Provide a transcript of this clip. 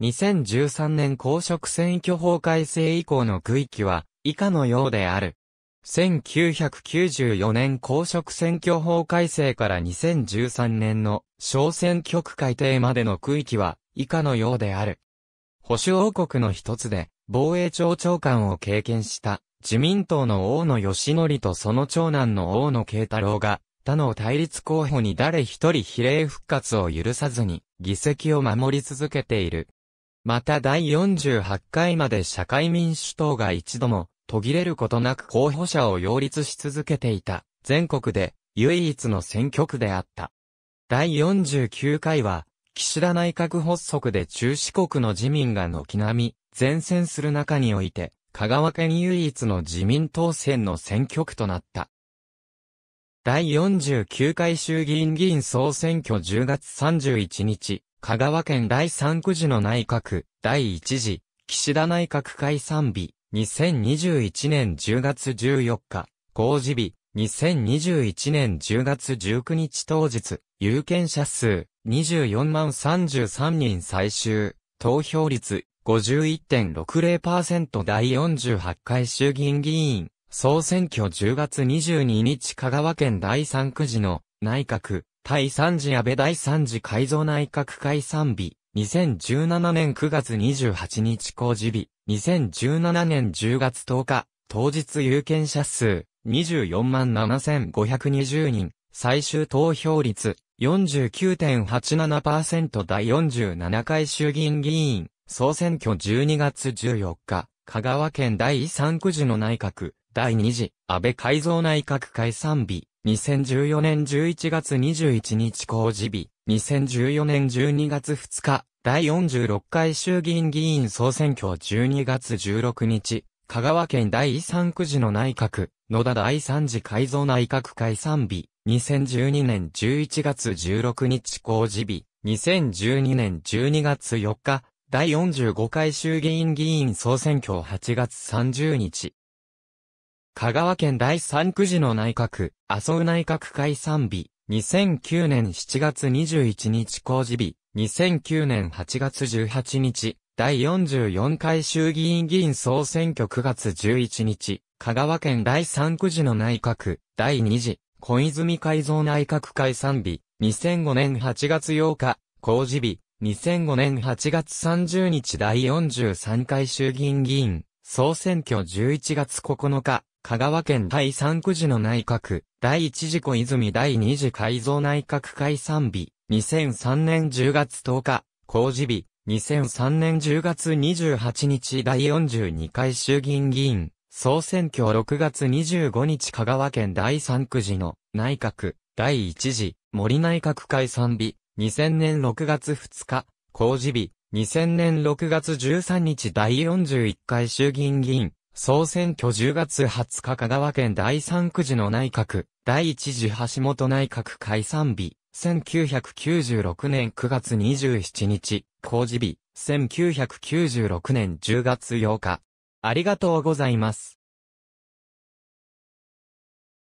2013年公職選挙法改正以降の区域は以下のようである。1994年公職選挙法改正から2013年の小選挙区改定までの区域は以下のようである。保守王国の一つで防衛庁長官を経験した自民党の大野義則とその長男の大野慶太郎が他の対立候補に誰一人比例復活を許さずに議席を守り続けている。また第48回まで社会民主党が一度も途切れることなく候補者を擁立し続けていた全国で唯一の選挙区であった。第49回は岸田内閣発足で中四国の自民が軒並み前線する中において香川県唯一の自民党選の選挙区となった。第49回衆議院議員総選挙10月31日、香川県第3区時の内閣、第1次、岸田内閣解散日、2021年10月14日、公示日、2021年10月19日当日、有権者数、24万33人最終、投票率、51.60%第48回衆議院議員、総選挙10月22日香川県第3区時の内閣、第3次安倍第3次改造内閣解散日、2017年9月28日公示日、2017年10月10日、当日有権者数、24万7520人、最終投票率、49.87%第47回衆議院議員、総選挙12月14日、香川県第3区時の内閣、第2次、安倍改造内閣解散日、2014年11月21日公示日、2014年12月2日、第46回衆議院議員総選挙12月16日、香川県第3区時の内閣、野田第3次改造内閣解散日、2012年11月16日公示日、2012年12月4日、第45回衆議院議員総選挙8月30日。香川県第3区時の内閣、麻生内閣解散日、2009年7月21日公示日、2009年8月18日、第44回衆議院議員総選挙9月11日、香川県第3区時の内閣、第2次、小泉改造内閣解散日、2005年8月8日、公示日、2005年8月30日第43回衆議院議員、総選挙11月9日、香川県第3区時の内閣、第1次小泉第2次改造内閣解散日、2003年10月10日、公示日、2003年10月28日第42回衆議院議員、総選挙6月25日香川県第3区時の内閣、第1次森内閣解散日、2000年6月2日、公示日、2000年6月13日第41回衆議院議員、総選挙10月20日香川県第3区時の内閣、第1次橋本内閣解散日、1996年9月27日、公示日、1996年10月8日。ありがとうございます。